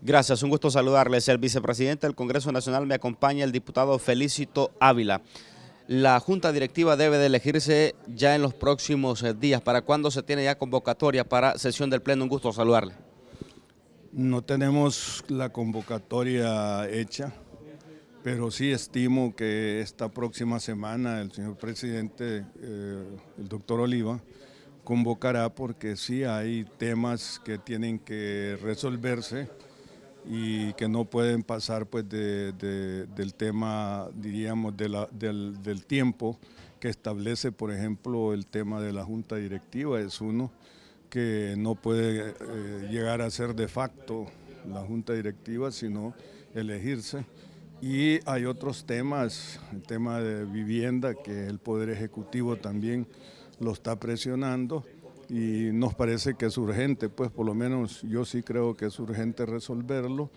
Gracias, un gusto saludarles. El vicepresidente del Congreso Nacional me acompaña el diputado Felicito Ávila. La junta directiva debe de elegirse ya en los próximos eh, días. ¿Para cuándo se tiene ya convocatoria para sesión del Pleno? Un gusto saludarle. No tenemos la convocatoria hecha, pero sí estimo que esta próxima semana el señor presidente, eh, el doctor Oliva, convocará porque sí hay temas que tienen que resolverse y que no pueden pasar pues del tema, diríamos, del, tiempo que establece, por ejemplo, el tema de la junta directiva, es uno que no puede eh, llegar a ser de facto la junta directiva, sino elegirse. Y hay otros temas, el tema de vivienda, que el Poder Ejecutivo también lo está presionando y nos parece que es urgente, pues por lo menos yo sí creo que es urgente resolverlo.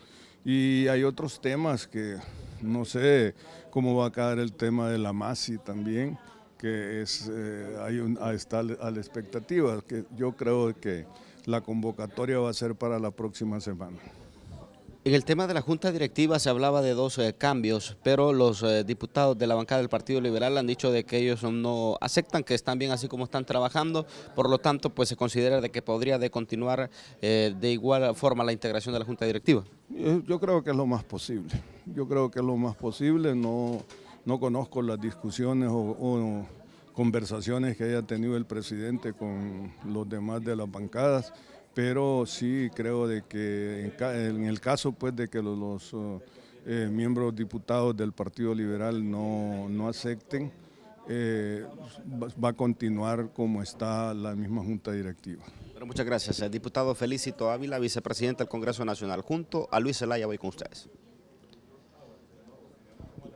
Y hay otros temas que no sé cómo va a caer el tema de la MASI también, que es, eh, hay está a la expectativa, que yo creo que la convocatoria va a ser para la próxima semana. En el tema de la Junta Directiva se hablaba de dos eh, cambios, pero los eh, diputados de la bancada del Partido Liberal han dicho de que ellos no aceptan que están bien así como están trabajando, por lo tanto pues se considera de que podría de continuar eh, de igual forma la integración de la Junta Directiva. Yo creo que es lo más posible, yo creo que es lo más posible, no, no conozco las discusiones o conversaciones que haya tenido el presidente con los demás de las bancadas, pero sí creo de que en, el caso pues de que los, oh, eh, miembros diputados del Partido Liberal no, acepten, eh, va, a continuar como está la misma Junta Directiva. muchas gracias. Eh. diputado Felicito Ávila, vicepresidente del Congreso Nacional. Junto a Luis Zelaya voy con ustedes.